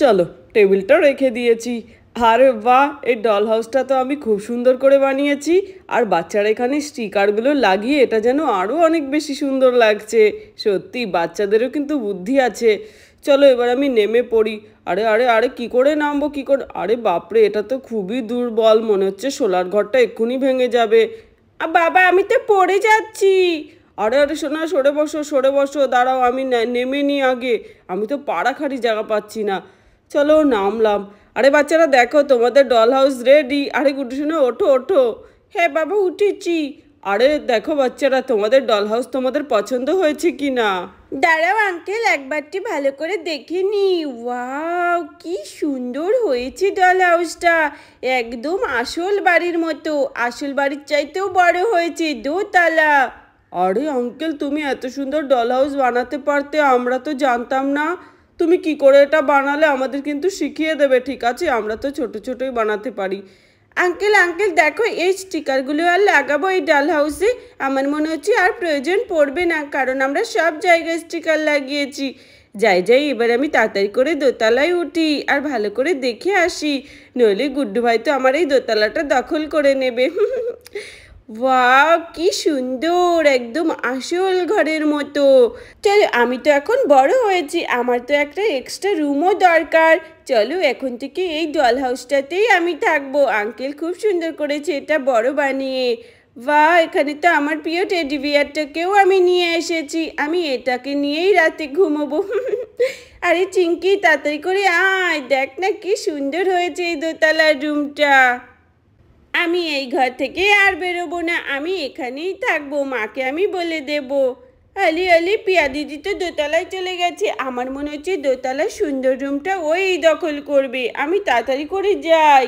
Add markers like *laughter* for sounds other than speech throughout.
চলো টেবিলটা রেখে দিয়েছি আরে বাহ এই ডল হাউসটা তো আমি খুব সুন্দর করে বানিয়েছি আর বাচ্চারা এখানে স্টিকারগুলো লাগিয়ে এটা যেন আরও অনেক বেশি সুন্দর লাগছে সত্যি বাচ্চাদেরও কিন্তু বুদ্ধি আছে চলো এবার আমি নেমে পড়ি আরে আরে আরে কি করে নামবো কি করে আরে বাপরে এটা তো খুবই দুর্বল মনে হচ্ছে সোলার ঘরটা এক্ষুনি ভেঙে যাবে বাবা আমি তো পড়ে যাচ্ছি আরে আরে সোনা সরে বসো সরে বসো দাঁড়াও আমি নেমে নিই আগে আমি তো পাড়াখাড়ি জায়গা পাচ্ছি না চলো নামলাম আরে বাচ্চারা দেখো তোমাদের ডল হাউস রেডি আরে গুড্ডু সোনা ওঠো ওঠো হ্যাঁ বাবা উঠেছি আরে দেখো বাচ্চারা তোমাদের ডল হাউস তোমাদের পছন্দ হয়েছে কি না দাঁড়াও আঙ্কেল একবারটি ভালো করে দেখে নি ওয়াও কি সুন্দর হয়েছে ডল হাউসটা একদম আসল বাড়ির মতো আসল বাড়ির চাইতেও বড় হয়েছে দোতলা আরে আঙ্কেল তুমি এত সুন্দর ডল হাউস বানাতে পারতে আমরা তো জানতাম না তুমি কি করে এটা বানালে আমাদের কিন্তু শিখিয়ে দেবে ঠিক আছে আমরা তো ছোট ছোটই বানাতে পারি আঙ্কেল আঙ্কেল দেখো এই স্টিকারগুলো আর লাগাবো এই ডাল হাউসে আমার মনে হচ্ছে আর প্রয়োজন পড়বে না কারণ আমরা সব জায়গায় স্টিকার লাগিয়েছি যাই যাই এবার আমি তাড়াতাড়ি করে দোতলায় উঠি আর ভালো করে দেখে আসি নইলে গুড্ডু ভাই তো আমার এই দোতলাটা দখল করে নেবে *laughs* কি সুন্দর একদম আসল ঘরের মতো চলো আমি তো এখন বড় হয়েছি আমার তো একটা এক্সট্রা রুমও দরকার চলো এখন থেকে এই ডল হাউসটাতেই আমি থাকবো আঙ্কেল খুব সুন্দর করেছে এটা বড় বানিয়ে বা এখানে তো আমার প্রিয় টেডি আমি নিয়ে এসেছি আমি এটাকে নিয়েই রাতে ঘুমোবো *laughs* আরে চিঙ্কি তাড়াতাড়ি করে আয় দেখ না কি সুন্দর হয়েছে এই দোতলার রুমটা আমি এই ঘর থেকে আর বেরোবো না আমি এখানেই থাকবো মাকে আমি বলে দেব আলি আলি পিয়া দিদি তো দোতলায় চলে গেছে আমার মনে হচ্ছে দোতলার সুন্দর রুমটা ওই দখল করবে আমি তাড়াতাড়ি করে যাই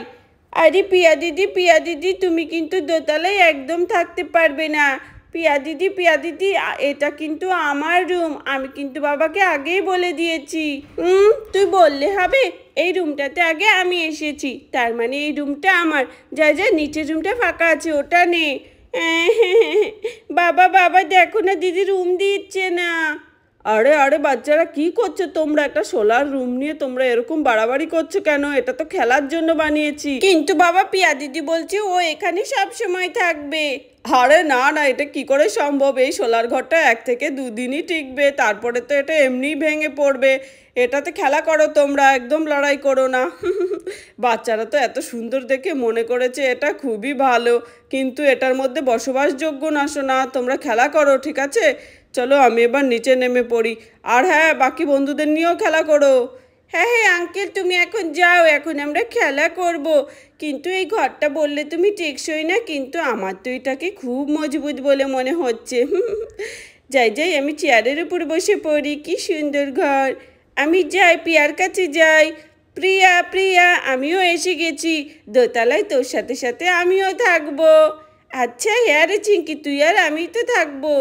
আরে পিয়া দিদি পিয়া দিদি তুমি কিন্তু দোতলায় একদম থাকতে পারবে না পিয়া দিদি পিয়া দিদি এটা কিন্তু আমার রুম আমি কিন্তু বাবাকে আগেই বলে দিয়েছি হুম তুই বললে হবে এই রুমটাতে আগে আমি এসেছি তার মানে এই রুমটা আমার যা যা নিচের রুমটা ফাঁকা আছে ওটা নে বাবা বাবা দেখো না দিদি রুম দিচ্ছে না আরে আরে বাচ্চারা কি করছো তোমরা একটা সোলার রুম নিয়ে তোমরা এরকম বাড়াবাড়ি করছো কেন এটা তো খেলার জন্য বানিয়েছি কিন্তু বাবা পিয়া দিদি বলছে ও এখানে সব সময় থাকবে আরে না না এটা কি করে সম্ভব এই সোলার ঘরটা এক থেকে দুদিনই টিকবে তারপরে তো এটা এমনি ভেঙে পড়বে এটাতে খেলা করো তোমরা একদম লড়াই করো না *laughs* বাচ্চারা তো এত সুন্দর দেখে মনে করেছে এটা খুবই ভালো কিন্তু এটার মধ্যে বসবাসযোগ্য না শোনা তোমরা খেলা করো ঠিক আছে চলো আমি এবার নিচে নেমে পড়ি আর হ্যাঁ বাকি বন্ধুদের নিয়েও খেলা করো হ্যাঁ হ্যাঁ আঙ্কেল তুমি এখন যাও এখন আমরা খেলা করব। কিন্তু এই ঘরটা বললে তুমি টেকসই না কিন্তু আমার তো এটাকে খুব মজবুত বলে মনে হচ্ছে *laughs* যাই যাই আমি চেয়ারের উপর বসে পড়ি কি সুন্দর ঘর আমি যাই পিয়ার কাছে যাই প্রিয়া প্রিয়া আমিও এসে গেছি দোতলায় তোর সাথে সাথে আমিও থাকবো আচ্ছা হ্যাঁ রে চিঙ্কি তুই আর আমি তো থাকবো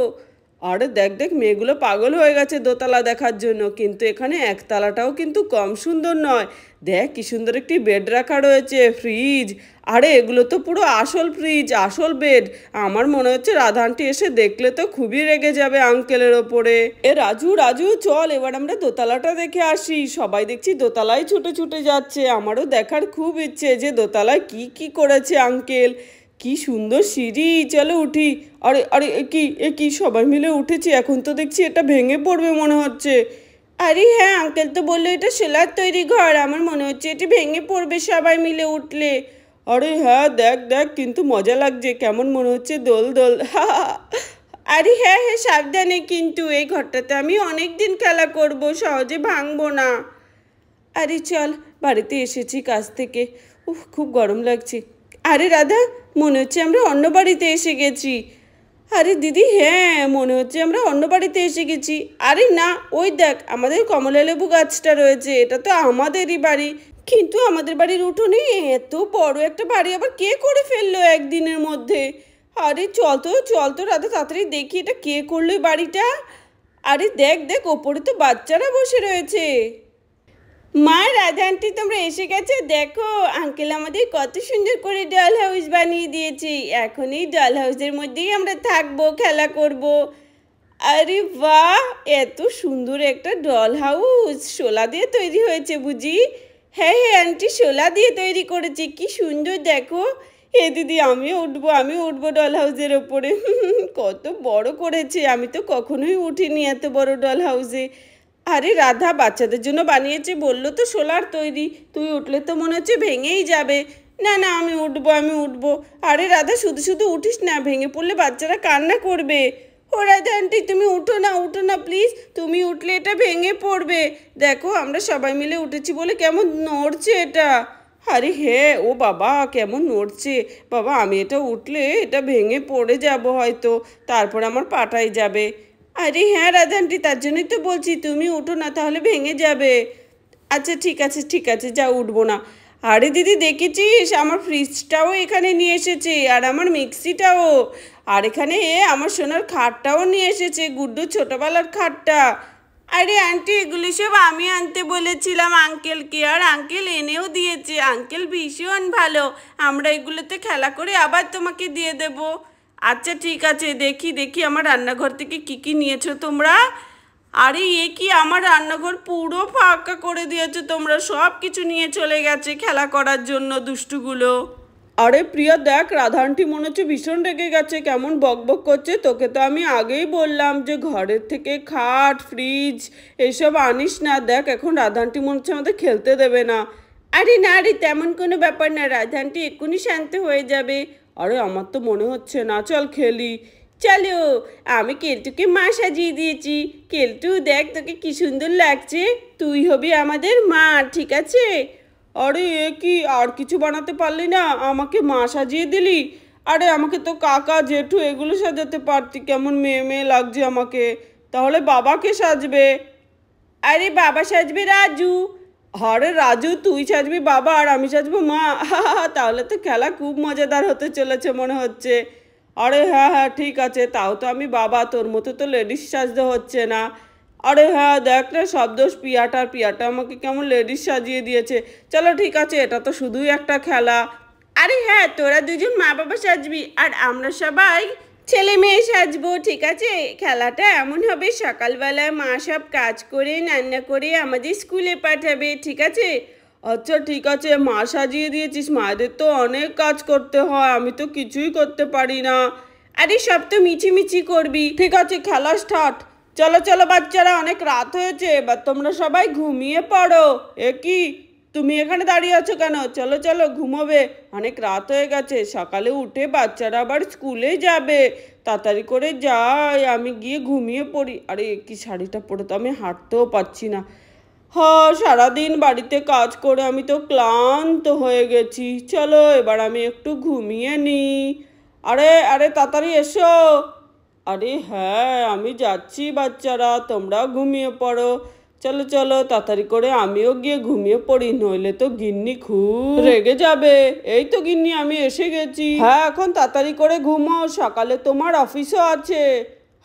আরে দেখ দেখ মেয়েগুলো পাগল হয়ে গেছে দোতলা দেখার জন্য কিন্তু এখানে একতলাটাও কিন্তু কম সুন্দর নয় দেখ কি সুন্দর একটি বেড রাখা রয়েছে ফ্রিজ আরে এগুলো তো পুরো আসল ফ্রিজ আসল বেড আমার মনে হচ্ছে রাধানটি এসে দেখলে তো খুবই রেগে যাবে আঙ্কেলের ওপরে এ রাজু রাজু চল এবার আমরা দোতলাটা দেখে আসি সবাই দেখছি দোতলায় ছুটে ছুটে যাচ্ছে আমারও দেখার খুব ইচ্ছে যে দোতলায় কি কি করেছে আঙ্কেল কি সুন্দর সিঁড়ি চলো উঠি আরে আরে কি এ কি সবাই মিলে উঠেছি এখন তো দেখছি এটা ভেঙে পড়বে মনে হচ্ছে আরে হ্যাঁ আঙ্কেল তো বললো এটা সেলার তৈরি ঘর আমার মনে হচ্ছে এটি ভেঙে পড়বে সবাই মিলে উঠলে আরে হ্যাঁ দেখ দেখ কিন্তু মজা লাগছে কেমন মনে হচ্ছে দোল দোল *laughs* আরে হ্যাঁ হ্যাঁ সাবধানে কিন্তু এই ঘরটাতে আমি অনেক দিন খেলা করব সহজে ভাঙবো না আরে চল বাড়িতে এসেছি কাজ থেকে উফ খুব গরম লাগছে আরে রাধা মনে হচ্ছে আমরা অন্য বাড়িতে এসে গেছি আরে দিদি হ্যাঁ মনে হচ্ছে আমরা অন্য বাড়িতে এসে গেছি আরে না ওই দেখ আমাদের কমলালেবু গাছটা রয়েছে এটা তো আমাদেরই বাড়ি কিন্তু আমাদের বাড়ির উঠোনে এত বড় একটা বাড়ি আবার কে করে ফেললো একদিনের মধ্যে আরে চল তো চল তো রাতে তাড়াতাড়ি দেখি এটা কে করলো বাড়িটা আরে দেখ দেখ ওপরে তো বাচ্চারা বসে রয়েছে মা রাধা আন্টি তোমরা এসে গেছে দেখো আঙ্কেল আমাদের কত সুন্দর করে ডল হাউস বানিয়ে দিয়েছি এখন এই ডল হাউসের মধ্যেই আমরা থাকবো খেলা করব। আরে বাহ এত সুন্দর একটা ডল হাউস শোলা দিয়ে তৈরি হয়েছে বুঝি হ্যাঁ হ্যাঁ আন্টি শোলা দিয়ে তৈরি করেছে কি সুন্দর দেখো হে দিদি আমি উঠবো আমি উঠবো ডল হাউসের ওপরে *laughs* কত বড় করেছে আমি তো কখনোই উঠিনি এত বড় ডল হাউসে আরে রাধা বাচ্চাদের জন্য বানিয়েছে বললো তো সোলার তৈরি তুই উঠলে তো মনে হচ্ছে ভেঙেই যাবে না না আমি উঠবো আমি উঠবো আরে রাধা শুধু শুধু উঠিস না ভেঙে পড়লে বাচ্চারা কান্না করবে ও রাধা আন্টি তুমি উঠো না উঠো না প্লিজ তুমি উঠলে এটা ভেঙে পড়বে দেখো আমরা সবাই মিলে উঠেছি বলে কেমন নড়ছে এটা আরে হ্যাঁ ও বাবা কেমন নড়ছে বাবা আমি এটা উঠলে এটা ভেঙে পড়ে যাব হয়তো তারপর আমার পাটাই যাবে আরে হ্যাঁ রাধানটি তার জন্যই তো বলছি তুমি উঠো না তাহলে ভেঙে যাবে আচ্ছা ঠিক আছে ঠিক আছে যা উঠবো না আরে দিদি দেখেছিস আমার ফ্রিজটাও এখানে নিয়ে এসেছে আর আমার মিক্সিটাও আর এখানে এ আমার সোনার খাটটাও নিয়ে এসেছে গুড্ডু ছোটোবেলার খাটটা আরে আন্টি এগুলি সব আমি আনতে বলেছিলাম আঙ্কেলকে আর আঙ্কেল এনেও দিয়েছে আঙ্কেল ভীষণ ভালো আমরা এগুলোতে খেলা করে আবার তোমাকে দিয়ে দেবো আচ্ছা ঠিক আছে দেখি দেখি আমার রান্নাঘর থেকে কি কি নিয়েছো তোমরা আরে এ কি আমার রান্নাঘর পুরো ফাঁকা করে দিয়েছে তোমরা সব কিছু নিয়ে চলে গেছে খেলা করার জন্য দুষ্টুগুলো আরে প্রিয়া দেখ রাধানটি মনে হচ্ছে ভীষণ রেগে গেছে কেমন বকবক করছে তোকে তো আমি আগেই বললাম যে ঘরের থেকে খাট ফ্রিজ এসব আনিস না দেখ এখন রাধানটি মনে হচ্ছে আমাদের খেলতে দেবে না আরে না রে তেমন কোনো ব্যাপার না রাধানটি এক্ষুনি শান্ত হয়ে যাবে আরে আমার তো মনে হচ্ছে না চল খেলি চলো আমি কেলটুকে মা সাজিয়ে দিয়েছি কেলটু দেখ তোকে কি সুন্দর লাগছে তুই হবি আমাদের মা ঠিক আছে আরে এ কি আর কিছু বানাতে পারলি না আমাকে মা সাজিয়ে দিলি আরে আমাকে তো কাকা জেঠু এগুলো সাজাতে পারতি কেমন মেয়ে মেয়ে লাগছে আমাকে তাহলে বাবাকে সাজবে আরে বাবা সাজবে রাজু হরে রাজু তুই চাচবি বাবা আর আমি চাচবো মা তাহলে তো খেলা খুব মজাদার হতে চলেছে মনে হচ্ছে আরে হ্যাঁ হ্যাঁ ঠিক আছে তাও তো আমি বাবা তোর মতো তো লেডিস সাজতে হচ্ছে না আরে হ্যাঁ দেখ না সব দোষ পিয়াটার পিয়াটা আমাকে কেমন লেডিস সাজিয়ে দিয়েছে চলো ঠিক আছে এটা তো শুধুই একটা খেলা আরে হ্যাঁ তোরা দুজন মা বাবা সাজবি আর আমরা সবাই ছেলে মেয়ে সাজবো ঠিক আছে খেলাটা এমন হবে সকালবেলা মা সব কাজ করে রান্না করে আমাদের স্কুলে পাঠাবে ঠিক আছে আচ্ছা ঠিক আছে মা সাজিয়ে দিয়েছিস মায়েদের তো অনেক কাজ করতে হয় আমি তো কিছুই করতে পারি না আরে সব তো মিছিমিছি করবি ঠিক আছে খেলা স্টার্ট চলো চলো বাচ্চারা অনেক রাত হয়েছে এবার তোমরা সবাই ঘুমিয়ে পড়ো এ কি তুমি এখানে দাঁড়িয়ে আছো কেন চলো চলো ঘুমোবে অনেক রাত হয়ে গেছে সকালে উঠে বাচ্চারা আবার স্কুলে যাবে তাড়াতাড়ি করে যাই আমি গিয়ে ঘুমিয়ে পড়ি আরে কি শাড়িটা পরে তো আমি হাঁটতেও পাচ্ছি না হ সারাদিন বাড়িতে কাজ করে আমি তো ক্লান্ত হয়ে গেছি চলো এবার আমি একটু ঘুমিয়ে নিই আরে আরে তাড়াতাড়ি এসো আরে হ্যাঁ আমি যাচ্ছি বাচ্চারা তোমরা ঘুমিয়ে পড়ো চলো চলো তাড়াতাড়ি করে আমিও গিয়ে ঘুমিয়ে পড়ি নইলে তো গিন্নি খুব রেগে যাবে এই তো গিন্নি আমি এসে গেছি হ্যাঁ এখন তাড়াতাড়ি করে ঘুমাও সকালে তোমার অফিসও আছে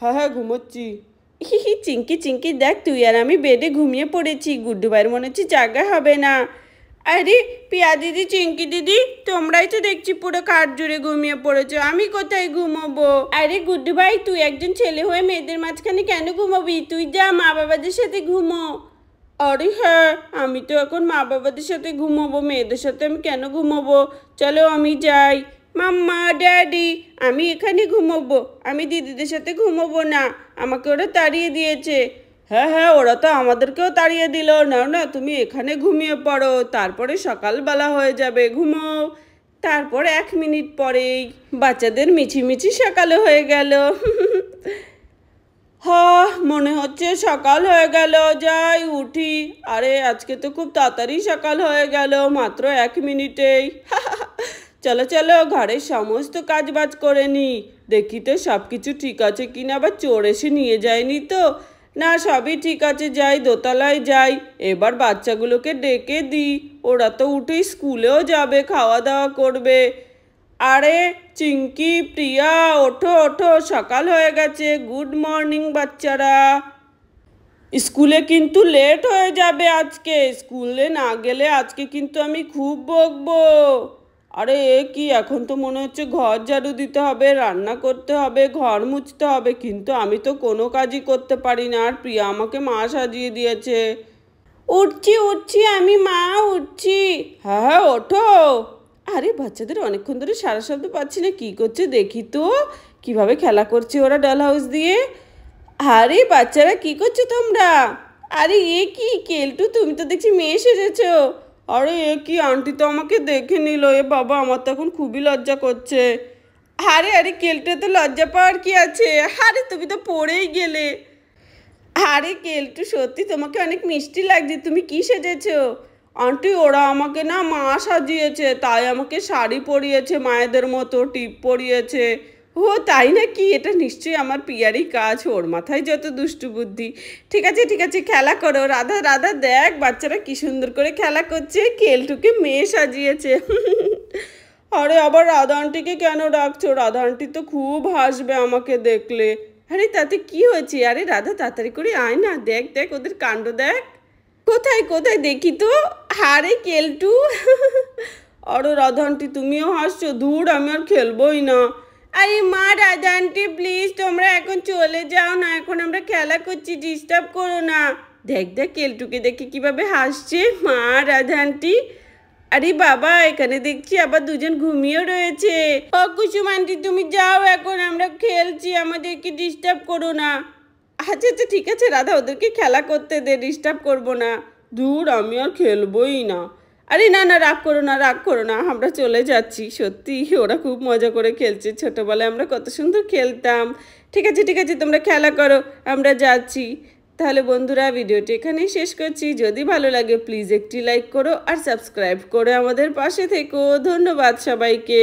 হ্যাঁ হ্যাঁ ঘুমোচ্ছি চিঙ্কি চিঙ্কি দেখ তুই আর আমি বেডে ঘুমিয়ে পড়েছি গুড্ডু মনে হচ্ছে জায়গা হবে না আরে পিয়া দিদি চিঙ্কি দিদি তোমরাই তো দেখছি পুরো কাঠ জুড়ে ঘুমিয়ে পড়েছো আমি কোথায় ঘুমোবো আরে গুড্ডু ভাই তুই একজন ছেলে হয়ে মেয়েদের মাঝখানে কেন ঘুমাবি তুই যা মা বাবাদের সাথে ঘুমো আরে হ্যাঁ আমি তো এখন মা বাবাদের সাথে ঘুমোবো মেয়েদের সাথে আমি কেন ঘুমোবো চলো আমি যাই মাম্মা ড্যাডি আমি এখানে ঘুমোবো আমি দিদিদের সাথে ঘুমোবো না আমাকে ওরা তাড়িয়ে দিয়েছে হ্যাঁ হ্যাঁ ওরা তো আমাদেরকেও তাড়িয়ে দিল নাও না তুমি এখানে ঘুমিয়ে পড়ো তারপরে সকালবেলা হয়ে যাবে ঘুমাও তারপর এক মিনিট পরেই বাচ্চাদের মিছিমিছি সকালে হয়ে গেল হ মনে হচ্ছে সকাল হয়ে গেল যাই উঠি আরে আজকে তো খুব তাড়াতাড়ি সকাল হয়ে গেল মাত্র এক মিনিটেই *laughs* চলো চলো ঘরের সমস্ত কাজ বাজ করে নি দেখি তো সব কিছু ঠিক আছে কিনা আবার চোর এসে নিয়ে যায়নি তো না সবই ঠিক আছে যাই দোতলায় যাই এবার বাচ্চাগুলোকে ডেকে দিই ওরা তো উঠে স্কুলেও যাবে খাওয়া দাওয়া করবে আরে চিঙ্কি প্রিয়া ওঠো ওঠো সকাল হয়ে গেছে গুড মর্নিং বাচ্চারা স্কুলে কিন্তু লেট হয়ে যাবে আজকে স্কুলে না গেলে আজকে কিন্তু আমি খুব বকবো আরে এ কি এখন তো মনে হচ্ছে ঘর ঝাড়ু দিতে হবে রান্না করতে হবে ঘর মুছতে হবে কিন্তু আমি তো কোনো কাজই করতে পারি না আর প্রিয়া আমাকে মা সাজিয়ে দিয়েছে উঠছি উঠছি আমি মা উঠছি হ্যাঁ হ্যাঁ ওঠো আরে বাচ্চাদের অনেকক্ষণ ধরে সারা শব্দ পাচ্ছি না কী করছে দেখি তো কিভাবে খেলা করছে ওরা ডাল হাউস দিয়ে আরে বাচ্চারা কি করছো তোমরা আরে এ কি কেলটু তুমি তো দেখছি মেয়ে সেজেছো আরে এ কি আন্টি তো আমাকে দেখে নিল এ বাবা আমার তো এখন খুবই লজ্জা করছে আরে আরে কেলটে তো লজ্জা পাওয়ার কি আছে হারে তুমি তো পড়েই গেলে আরে কেলটু সত্যি তোমাকে অনেক মিষ্টি লাগছে তুমি কি সেজেছো আন্টি ওরা আমাকে না মা সাজিয়েছে তাই আমাকে শাড়ি পরিয়েছে মায়েদের মতো টিপ পরিয়েছে ও তাই নাকি এটা নিশ্চয়ই আমার পিয়ারই কাজ ওর মাথায় যত দুষ্টু বুদ্ধি ঠিক আছে ঠিক আছে খেলা করো রাধা রাধা দেখ বাচ্চারা কি সুন্দর করে খেলা করছে কেলটুকে মেয়ে সাজিয়েছে আরে আবার রাধা আন্টিকে কেন ডাকছো রাধা আন্টি তো খুব হাসবে আমাকে দেখলে আরে তাতে কি হয়েছে আরে রাধা তাড়াতাড়ি করে আয় না দেখ দেখ ওদের কাণ্ড দেখ কোথায় কোথায় দেখি তো হারে কেলটু আরো রাধা আন্টি তুমিও হাসছো ধুর আমি আর খেলবোই না আরে মা আন্টি প্লিজ তোমরা এখন চলে যাও না এখন আমরা খেলা করছি ডিস্টার্ব করো না দেখ দেখ কেলটুকে দেখে কিভাবে হাসছে মা আন্টি আরে বাবা এখানে দেখছি আবার দুজন ঘুমিয়ে রয়েছে ও কুসুম আন্টি তুমি যাও এখন আমরা খেলছি আমাদেরকে ডিস্টার্ব করো না আচ্ছা আচ্ছা ঠিক আছে রাধা ওদেরকে খেলা করতে দে ডিস্টার্ব করবো না দূর আমি আর খেলবোই না আরে না না রাগ করো না রাগ করো না আমরা চলে যাচ্ছি সত্যি ওরা খুব মজা করে খেলছে ছোটোবেলায় আমরা কত সুন্দর খেলতাম ঠিক আছে ঠিক আছে তোমরা খেলা করো আমরা যাচ্ছি তাহলে বন্ধুরা ভিডিওটি এখানেই শেষ করছি যদি ভালো লাগে প্লিজ একটি লাইক করো আর সাবস্ক্রাইব করো আমাদের পাশে থেকো ধন্যবাদ সবাইকে